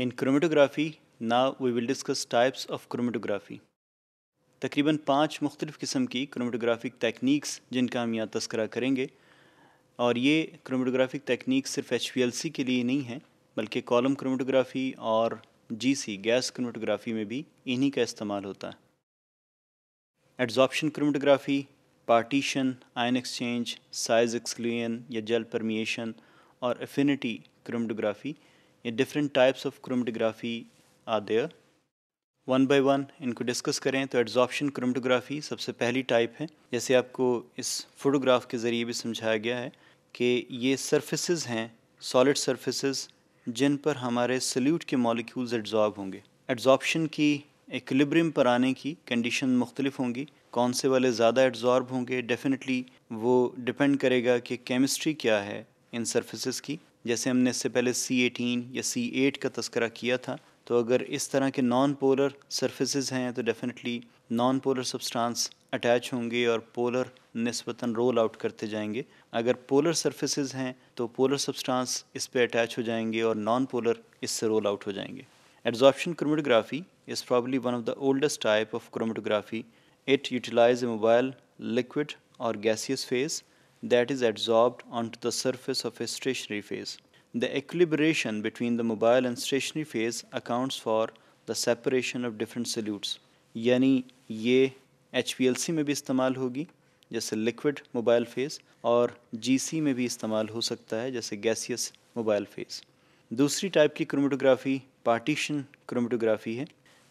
इन chromatography ना we will discuss types of chromatography तकरीबन पाँच मुख्तलिफ़ किस्म की क्रोमेटोग्राफिक टेक्निक्स जिनका हम यहाँ तस्करा करेंगे और ये क्रोमेटोग्राफिक तकनीक सिर्फ एच एल सी के लिए नहीं है बल्कि कॉलम क्रोमेटोग्राफी और जी सी गैस क्रोमेटोग्राफी में भी इन्हीं का इस्तेमाल होता है adsorption chromatography partition ion exchange size exclusion या जेल परमिएशन और affinity chromatography different types of chromatography are there one by one इनको डिस्कस करें तो एड्जॉर्प्शन क्रोमेटोग्राफी सबसे पहली टाइप है जैसे आपको इस फोटोग्राफ के ज़रिए भी समझाया गया है कि ये सरफेसेस हैं सॉलिड सर्फिस जिन पर हमारे सल्यूट के मॉलिक्यूल्स एड्जॉर्ब होंगे एड्जॉर्प्शन की एकलिब्रियम पर आने की कंडीशन मुख्तलिफ होंगी कौन से वाले ज़्यादा एड्जॉर्ब होंगे डेफिनेटली वो डिपेंड करेगा कि केमिस्ट्री क्या है इन सर्फिस की जैसे हमने इससे पहले सी एटीन या सी एट का तस्करा किया था तो अगर इस तरह के नॉन पोलर सर्फेसिस हैं तो definitely non polar substance attach होंगे और पोलर नस्बता रोल आउट करते जाएंगे अगर पोलर सर्फेसिस हैं तो पोलर सब्सटेंस इस पर अटैच हो जाएंगे और नॉन पोलर इससे रोल आउट हो जाएंगे adsorption chromatography is probably one of the oldest type of chromatography it utilize a mobile liquid और gaseous phase that is adsorbed onto the surface of a stationary phase. The equilibration between the mobile and stationary phase accounts for the separation of different solutes यानी ये H में भी इस्तेमाल होगी जैसे liquid mobile phase और जी में भी इस्तेमाल हो सकता है जैसे गैसियस मोबाइल फेज़ दूसरी टाइप की क्रोमेटोग्राफी पार्टीशन क्रोमेटोग्राफी है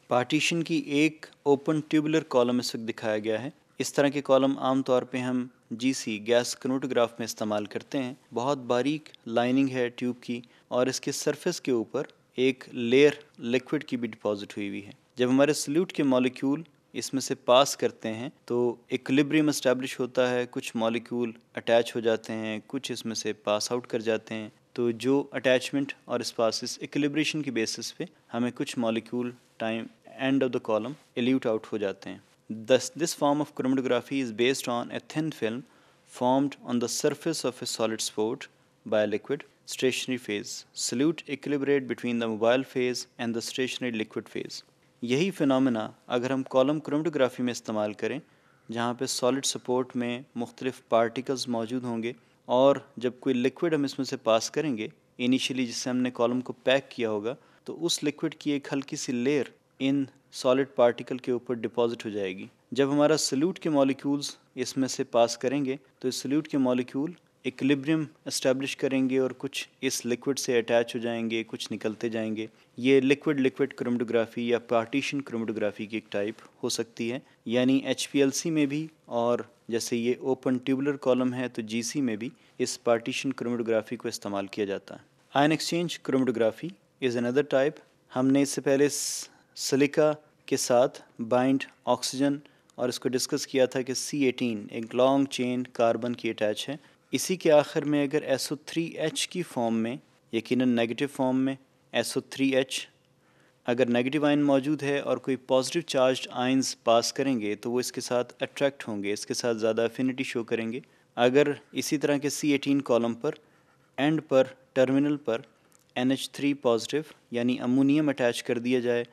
पार्टीशन की एक ओपन ट्यूबुलर कॉलम इस वक्त दिखाया गया है इस तरह के कॉलम आमतौर पे हम जीसी गैस क्रोटोग्राफ में इस्तेमाल करते हैं बहुत बारीक लाइनिंग है ट्यूब की और इसके सरफेस के ऊपर एक लेयर लिक्विड की भी डिपॉजिट हुई हुई है जब हमारे सल्यूट के मॉलिक्यूल इसमें से पास करते हैं तो इक्लिब्रियम इस्टेब्लिश होता है कुछ मॉलिक्यूल अटैच हो जाते हैं कुछ इसमें से पास आउट कर जाते हैं तो जो अटैचमेंट और स्पासिस इक्लिब्रेशन की बेसिस पे हमें कुछ molecule time end of the column elute out हो जाते हैं This, this form of chromatography is based on a thin film formed on the surface of a solid spot by a liquid stationary phase. Solute equilibrate between the mobile phase and the stationary liquid phase. यही phenomena अगर हम column chromatography में इस्तेमाल करें जहाँ पे solid support में मुख्तलिफ पार्टिकल्स मौजूद होंगे और जब कोई लिक्विड हम इसमें से पास करेंगे इनिशियली जिससे हमने कॉलम को पैक किया होगा तो उस लिक्विड की एक हल्की सी लेयर इन सॉलिड पार्टिकल के ऊपर डिपॉजिट हो जाएगी जब हमारा सल्यूट के मॉलिक्यूल्स इसमें से पास करेंगे तो सल्यूट के मॉलिक्यूल इक्लिब्रियम इस्टेब्लिश करेंगे और कुछ इस लिक्विड से अटैच हो जाएंगे कुछ निकलते जाएंगे ये लिक्विड लिक्विड क्रोमेटोग्राफी या पार्टीशन क्रोमेटोग्राफी की एक टाइप हो सकती है यानी एच में भी और जैसे ये ओपन ट्यूबुलर कॉलम है तो जी में भी इस पार्टीशन क्रोमेटोग्राफी को इस्तेमाल किया जाता है ion exchange chromatography is another type हमने इससे पहले सिलिका के साथ बाइंड ऑक्सीजन और इसको डिस्कस किया था कि सी एटीन एक लॉन्ग चेन कार्बन की अटैच है इसी के आखिर में अगर एस ओ थ्री एच की फॉर्म में यकीन नेगेटिव फॉर्म में एस ओ थ्री एच अगर नेगेटिव आयन मौजूद है और कोई पॉजिटिव चार्ज आइन्स पास करेंगे तो वो इसके साथ अट्रैक्ट होंगे इसके साथ ज़्यादा अफिनिटी शो करेंगे अगर इसी तरह के सी एटीन कॉलम पर एंड पर टर्मिनल पर एन एच थ्री पॉजिटिव यानी अमोनियम अटैच कर दिया जाए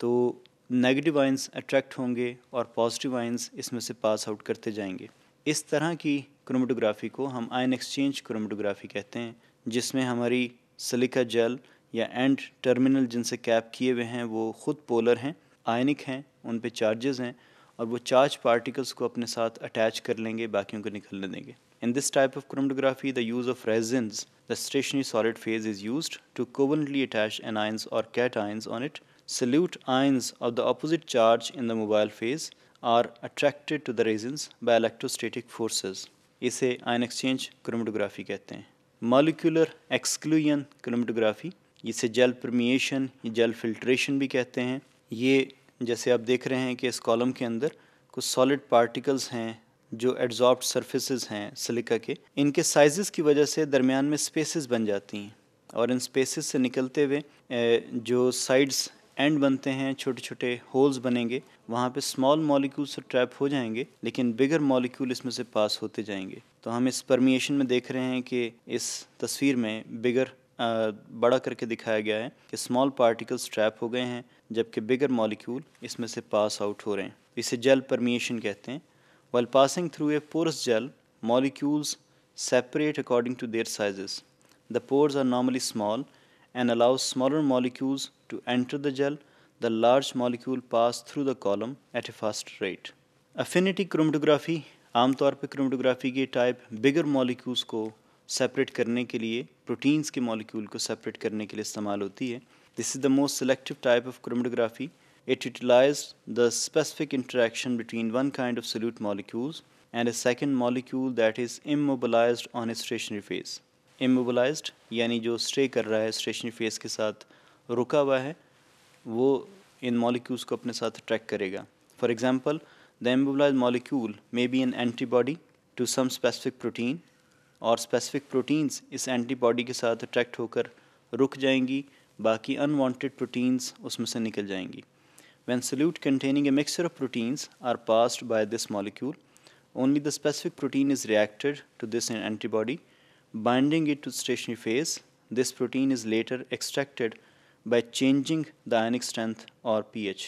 तो नेगेटिव आयंस अट्रैक्ट होंगे और पॉजिटिव आइंस इसमें से पास आउट करते जाएंगे इस तरह की क्रोमेटोग्राफी को हम आयन एक्सचेंज क्रोमेटोग्राफी कहते हैं जिसमें हमारी सिलिका जेल या एंड टर्मिनल जिनसे कैप किए हुए हैं वो खुद पोलर हैं आयनिक हैं उन पर चार्जेस हैं और वो चार्ज पार्टिकल्स को अपने साथ अटैच कर लेंगे बाकियों को निकलने देंगे in type of chromatography the use of resins the stationary solid phase is use to covalently attach anions और cations on it Solute ions of the opposite charge in the mobile phase are attracted to the resins by electrostatic forces. इसे ion exchange chromatography कहते हैं molecular exclusion chromatography इसे gel permeation gel filtration भी कहते हैं ये जैसे आप देख रहे हैं कि इस कॉलम के अंदर कुछ सॉलिड पार्टिकल्स हैं जो एडजॉर्ब सर्फेस हैं सिलिका के इनके साइज़ की वजह से दरमियान में स्पेसिस बन जाती हैं और इन स्पेसिस से निकलते हुए जो साइड्स एंड बनते हैं छोटे छोटे होल्स बनेंगे वहाँ पे स्मॉल मॉलिक्यूल से ट्रैप हो जाएंगे लेकिन बिगर मॉलिक्यूल इसमें से पास होते जाएंगे तो हम इस परमिएशन में देख रहे हैं कि इस तस्वीर में बिगर बड़ा करके दिखाया गया है कि स्मॉल पार्टिकल्स ट्रैप हो गए हैं जबकि बिगर मॉलिक्यूल इसमें से पास आउट हो रहे हैं इसे जेल परमिएशन कहते हैं well passing through a porous gel molecules separate according to their sizes the pores are normally small and allows smaller molecules to enter the gel, the large molecule pass through the column at a fast rate. Affinity chromatography, आमतौर पर chromatography के type, bigger molecules को separate करने के लिए proteins के molecule को separate करने के लिए इस्तेमाल होती है This is the most selective type of chromatography. it utilized the specific interaction between one kind of solute molecules and a second molecule that is immobilized on a stationary phase. इमोबलाइज्ड यानी जो stray कर रहा है stationery face के साथ रुका हुआ है वो इन मॉलिक्यूल्स को अपने साथ अट्रैक्ट करेगा for example the immobilized molecule may be an antibody to some specific protein और स्पेसिफिक प्रोटीन्स इस एंटीबॉडी के साथ अट्रैक्ट होकर रुक जाएंगी बाकी अनवांटेड प्रोटीन्स उसमें से निकल जाएंगी when solute containing a mixture of proteins are passed by this molecule only the specific protein is reacted to this antibody binding it to stationary phase. This protein is later extracted by changing the ionic strength और P H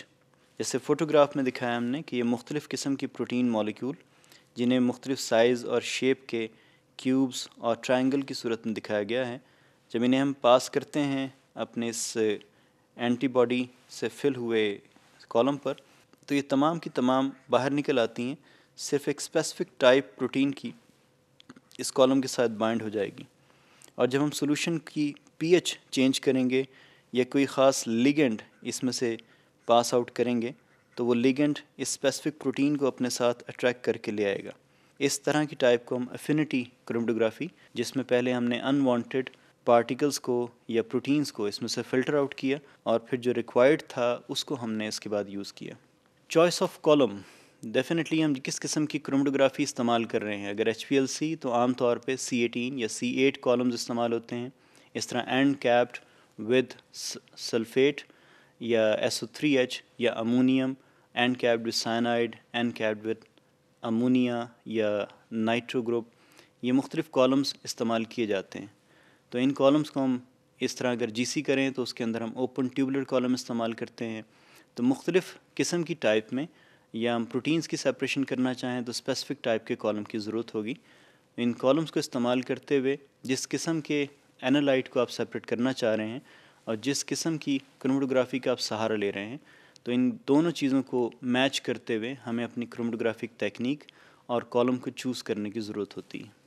जैसे photograph में दिखाया हमने कि ये मुख्तलिफ़ किस्म की प्रोटीन मॉलिक्यूल जिन्हें मुख्तलिफ साइज़ और शेप के क्यूब्स और ट्राइंगल की सूरत में दिखाया गया है जब इन्हें हम पास करते हैं अपने इस एंटीबॉडी से फिल हुए कॉलम पर तो ये तमाम की तमाम बाहर निकल आती हैं सिर्फ एक स्पेसिफिक टाइप प्रोटीन की इस कॉलम के साथ बाइंड हो जाएगी और जब हम सोल्यूशन की पीएच चेंज करेंगे या कोई ख़ास लिगेंड इसमें से पास आउट करेंगे तो वो लिगेंड इस स्पेसिफिक प्रोटीन को अपने साथ अट्रैक्ट करके ले आएगा इस तरह की टाइप को हम अफिनिटी क्रोमेटोग्राफी जिसमें पहले हमने अनवांटेड पार्टिकल्स को या प्रोटीन्स को इसमें से फ़िल्टर आउट किया और फिर जो रिक्वायर्ड था उसको हमने इसके बाद यूज़ किया चॉइस ऑफ कॉलम डेफिनेटली हम किस किस्म की क्रोमटोग्राफी इस्तेमाल कर रहे हैं अगर एच पी एल सी तो आम तौर पर सी एटीन या सी एट कॉलम्स इस्तेमाल होते हैं इस तरह एंड कैप्ड विद सल्फेट या एस ओ थ्री एच या ammonium end capped with cyanide end capped with ammonia या नाइट्रो ग्रुप ये मुख्तलिफ़ कॉलम्स इस्तेमाल किए जाते हैं तो इन कॉलम्स को हम इस तरह अगर जी सी करें तो उसके अंदर हम ओपन ट्यूबलर कॉलम इस्तेमाल करते हैं तो मुख्तलिफ़ किस्म की टाइप में या हम प्रोटीन्स की सेपरेशन करना चाहें तो स्पेसिफिक टाइप के कॉलम की ज़रूरत होगी इन कॉलम्स को इस्तेमाल करते हुए जिस किस्म के एनालाइट को आप सेपरेट करना चाह रहे हैं और जिस किस्म की क्रोमोटोग्राफी का आप सहारा ले रहे हैं तो इन दोनों चीज़ों को मैच करते हुए हमें अपनी क्रोमोटोग्राफिक टेक्निक और कॉलम को चूज़ करने की ज़रूरत होती है